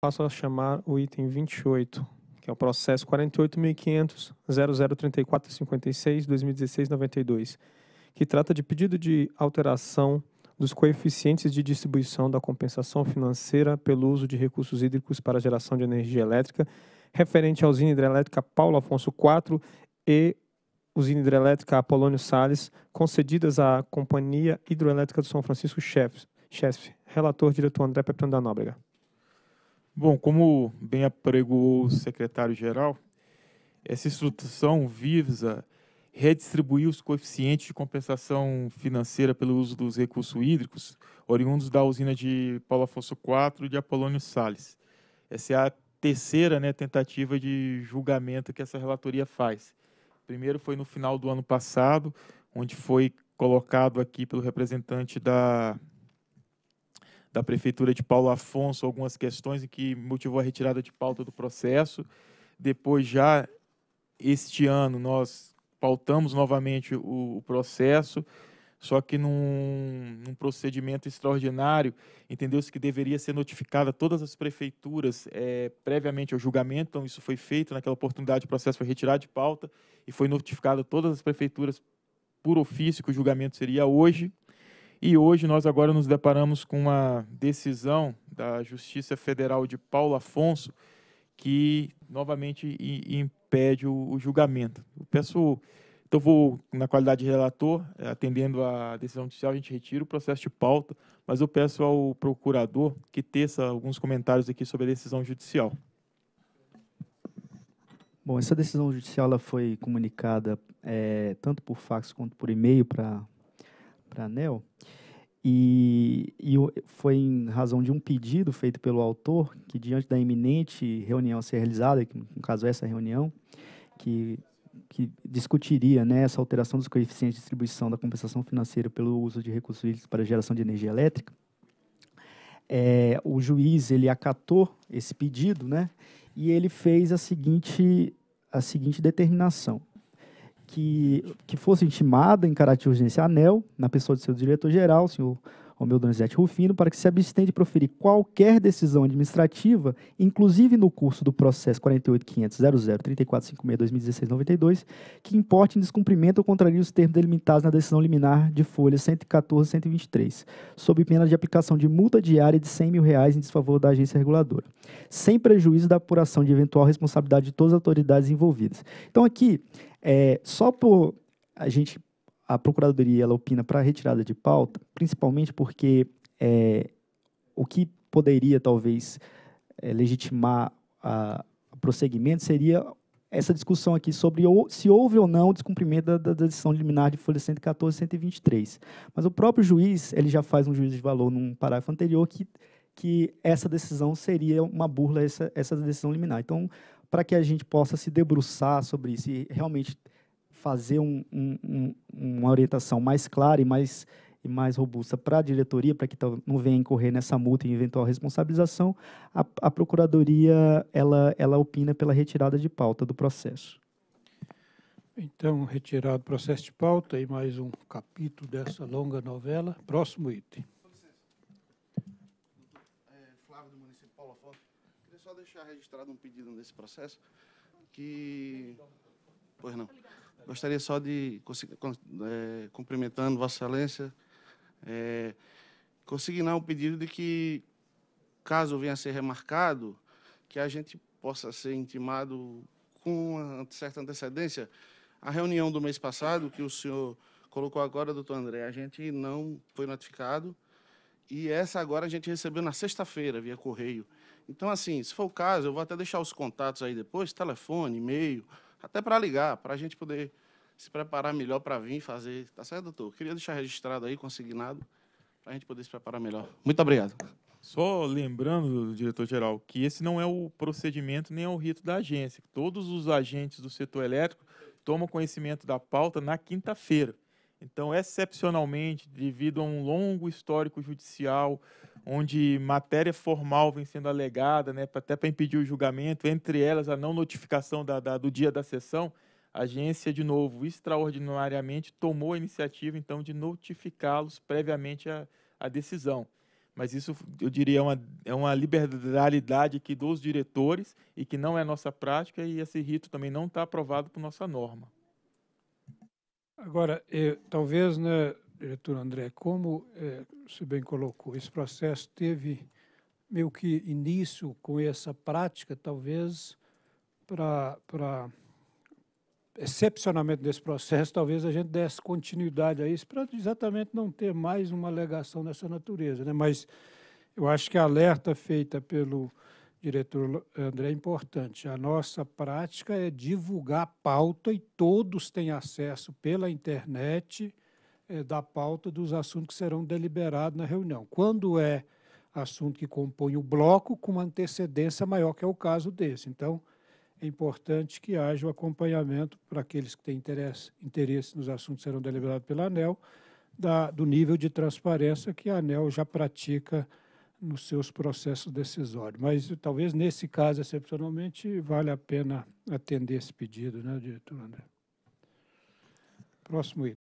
passo a chamar o item 28, que é o processo 48.500.0034.56.2016.92, que trata de pedido de alteração dos coeficientes de distribuição da compensação financeira pelo uso de recursos hídricos para geração de energia elétrica, referente à usina hidrelétrica Paulo Afonso IV e usina hidrelétrica Apolônio Sales, concedidas à Companhia Hidroelétrica do São Francisco Chefe. Relator, diretor André Pepitão da Nóbrega. Bom, como bem apregou o secretário-geral, essa instrução visa redistribuir os coeficientes de compensação financeira pelo uso dos recursos hídricos oriundos da usina de Paulo Afonso IV e de Apolônio salles Essa é a terceira né, tentativa de julgamento que essa relatoria faz. Primeiro foi no final do ano passado, onde foi colocado aqui pelo representante da da Prefeitura de Paulo Afonso algumas questões em que motivou a retirada de pauta do processo. Depois, já este ano, nós pautamos novamente o, o processo, só que num, num procedimento extraordinário, entendeu-se que deveria ser notificada todas as prefeituras é, previamente ao julgamento, então isso foi feito, naquela oportunidade o processo foi retirado de pauta e foi notificado a todas as prefeituras por ofício que o julgamento seria hoje, e hoje nós agora nos deparamos com uma decisão da Justiça Federal de Paulo Afonso que novamente impede o, o julgamento. Eu peço, então vou na qualidade de relator, atendendo à decisão judicial, a gente retira o processo de pauta, mas eu peço ao procurador que teça alguns comentários aqui sobre a decisão judicial. Bom, essa decisão judicial ela foi comunicada é, tanto por fax quanto por e-mail para para a ANEL. E, e, foi em razão de um pedido feito pelo autor que, diante da iminente reunião a ser realizada, que, no caso essa reunião, que, que discutiria né, essa alteração dos coeficientes de distribuição da compensação financeira pelo uso de recursos hídricos para geração de energia elétrica, é, o juiz ele acatou esse pedido né, e ele fez a seguinte, a seguinte determinação que, que fosse intimada em caráter de urgência ANEL, na pessoa de seu diretor-geral, senhor meu Donizete Rufino, para que se abstenha de proferir qualquer decisão administrativa, inclusive no curso do processo 48.500.00.34.56.2016.92, que importe em descumprimento ou contraria os termos delimitados na decisão liminar de folha 114.123, sob pena de aplicação de multa diária de 100 mil reais em desfavor da agência reguladora, sem prejuízo da apuração de eventual responsabilidade de todas as autoridades envolvidas. Então aqui, é, só por a gente a Procuradoria ela opina para retirada de pauta, principalmente porque é, o que poderia talvez é, legitimar o prosseguimento seria essa discussão aqui sobre ou, se houve ou não o descumprimento da, da decisão liminar de folha 114 e 123. Mas o próprio juiz ele já faz um juízo de valor num parágrafo anterior que, que essa decisão seria uma burla, essa, essa decisão liminar. Então, para que a gente possa se debruçar sobre se realmente fazer um, um, uma orientação mais clara e mais, e mais robusta para a diretoria, para que não venha incorrer nessa multa e eventual responsabilização, a, a procuradoria ela, ela opina pela retirada de pauta do processo. Então, retirado o processo de pauta e mais um capítulo dessa longa novela. Próximo item. Flávio do Queria só deixar registrado um pedido nesse processo que... Pois não. Gostaria só de, é, cumprimentando Vossa Excelência, é, consignar um pedido de que, caso venha a ser remarcado, que a gente possa ser intimado com uma certa antecedência. A reunião do mês passado, que o senhor colocou agora, doutor André, a gente não foi notificado, e essa agora a gente recebeu na sexta-feira, via correio. Então, assim, se for o caso, eu vou até deixar os contatos aí depois, telefone, e-mail, até para ligar, para a gente poder se preparar melhor para vir fazer. Tá certo, doutor? Queria deixar registrado aí, consignado, para a gente poder se preparar melhor. Muito obrigado. Só lembrando, diretor-geral, que esse não é o procedimento nem é o rito da agência. Todos os agentes do setor elétrico tomam conhecimento da pauta na quinta-feira. Então, excepcionalmente, devido a um longo histórico judicial, onde matéria formal vem sendo alegada, né, até para impedir o julgamento, entre elas a não notificação da, da, do dia da sessão, a agência, de novo, extraordinariamente tomou a iniciativa, então, de notificá-los previamente à decisão. Mas isso, eu diria, é uma, é uma liberalidade aqui dos diretores e que não é nossa prática e esse rito também não está aprovado por nossa norma. Agora, eu, eh, talvez, né, diretor André, como é, se bem colocou, esse processo teve meio que início com essa prática, talvez para excepcionalmente desse processo, talvez a gente desse continuidade a isso, para exatamente não ter mais uma alegação dessa natureza. Né? Mas eu acho que a alerta feita pelo diretor André é importante. A nossa prática é divulgar a pauta e todos têm acesso pela internet, é, da pauta dos assuntos que serão deliberados na reunião. Quando é assunto que compõe o bloco, com uma antecedência maior, que é o caso desse. Então, é importante que haja o acompanhamento para aqueles que têm interesse, interesse nos assuntos que serão deliberados pela ANEL, da, do nível de transparência que a ANEL já pratica nos seus processos decisórios. Mas talvez nesse caso, excepcionalmente, vale a pena atender esse pedido, né, diretor André? Próximo item.